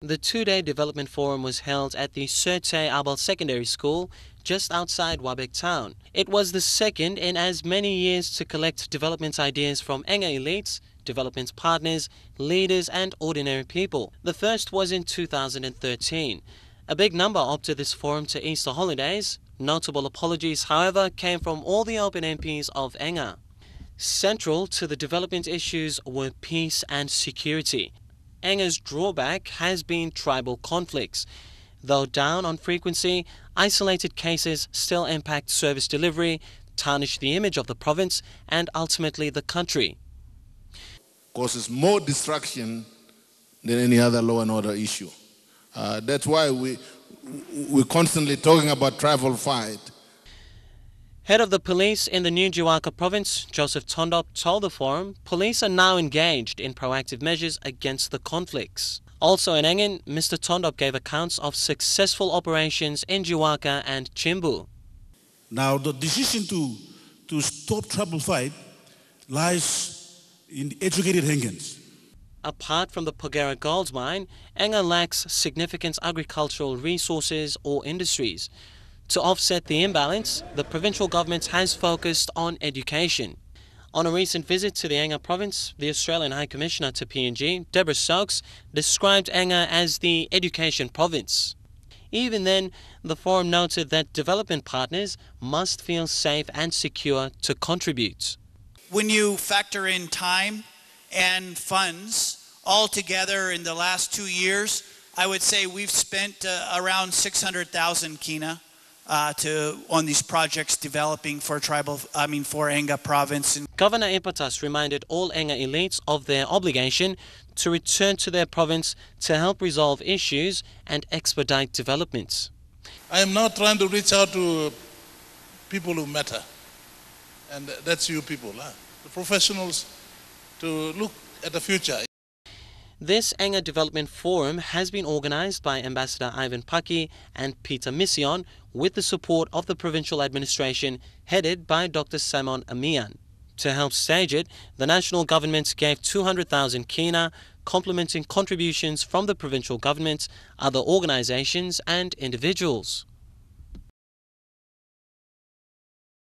The two-day development forum was held at the Sirte Abal Secondary School just outside Wabek town. It was the second in as many years to collect development ideas from Enga elites, development partners, leaders and ordinary people. The first was in 2013. A big number opted this forum to Easter holidays. Notable apologies, however, came from all the open MPs of Enga. Central to the development issues were peace and security. Anger's drawback has been tribal conflicts. Though down on frequency, isolated cases still impact service delivery, tarnish the image of the province, and ultimately the country. Causes more distraction than any other law and order issue. Uh, that's why we, we're constantly talking about tribal fight Head of the police in the New Jiwaka province, Joseph Tondop, told the forum police are now engaged in proactive measures against the conflicts. Also in Engen, Mr. Tondop gave accounts of successful operations in Jiwaka and Chimbu. Now, the decision to, to stop trouble fight lies in educated Engens. Apart from the Pogera gold mine, Enga lacks significant agricultural resources or industries. To offset the imbalance, the provincial government has focused on education. On a recent visit to the Anga province, the Australian High Commissioner to PNG, Deborah Stokes, described Anga as the education province. Even then, the forum noted that development partners must feel safe and secure to contribute. When you factor in time and funds altogether in the last two years, I would say we've spent uh, around 600,000 kina uh, to on these projects developing for tribal, I mean, for Enga province. Governor Empatas reminded all Enga elites of their obligation to return to their province to help resolve issues and expedite developments. I am now trying to reach out to people who matter, and that's you people, huh? the professionals, to look at the future. This Enga Development Forum has been organized by Ambassador Ivan Paki and Peter Mission with the support of the provincial administration headed by Dr. Simon Amian. To help stage it, the national government gave 200,000 kina, complementing contributions from the provincial government, other organizations, and individuals.